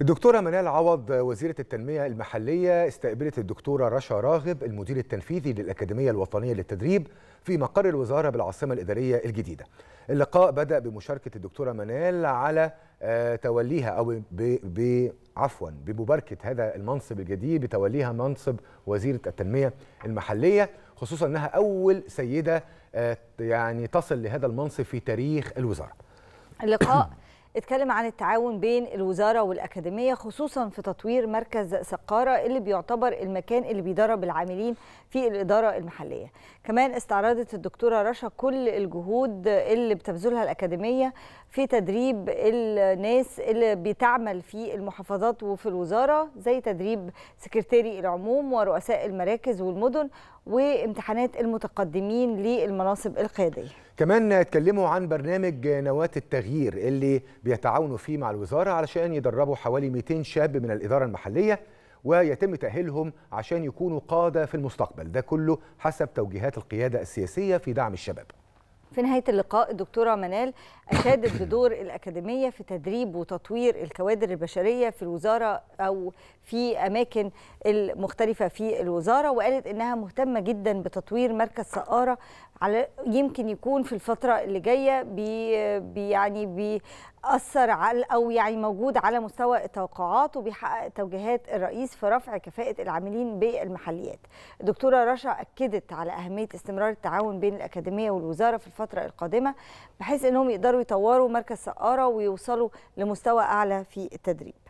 الدكتورة منال عوض وزيرة التنمية المحلية استقبلت الدكتورة رشا راغب المدير التنفيذي للأكاديمية الوطنية للتدريب في مقر الوزارة بالعاصمة الإدارية الجديدة اللقاء بدأ بمشاركة الدكتورة منال على آه، توليها أو ب عفوا بمباركة هذا المنصب الجديد بتوليها منصب وزيرة التنمية المحلية خصوصا أنها أول سيدة آه، يعني تصل لهذا المنصب في تاريخ الوزارة اللقاء اتكلم عن التعاون بين الوزاره والاكاديميه خصوصا في تطوير مركز سقاره اللي بيعتبر المكان اللي بيدرب العاملين في الاداره المحليه. كمان استعرضت الدكتوره رشا كل الجهود اللي بتبذلها الاكاديميه في تدريب الناس اللي بتعمل في المحافظات وفي الوزاره زي تدريب سكرتيري العموم ورؤساء المراكز والمدن وامتحانات المتقدمين للمناصب القياديه. كمان اتكلموا عن برنامج نواة التغيير اللي بيتعاونوا فيه مع الوزارة علشان يدربوا حوالي 200 شاب من الإدارة المحلية ويتم تأهيلهم عشان يكونوا قادة في المستقبل ده كله حسب توجيهات القيادة السياسية في دعم الشباب في نهاية اللقاء الدكتورة منال أشادت بدور الأكاديمية في تدريب وتطوير الكوادر البشرية في الوزارة أو في أماكن المختلفة في الوزارة وقالت إنها مهتمة جدا بتطوير مركز سقارة على يمكن يكون في الفترة اللي جاية بي يعني اثر على او يعني موجود على مستوى التوقعات وبيحقق توجيهات الرئيس في رفع كفاءه العاملين بالمحليات. الدكتوره رشا اكدت على اهميه استمرار التعاون بين الاكاديميه والوزاره في الفتره القادمه بحيث انهم يقدروا يطوروا مركز سقاره ويوصلوا لمستوى اعلى في التدريب.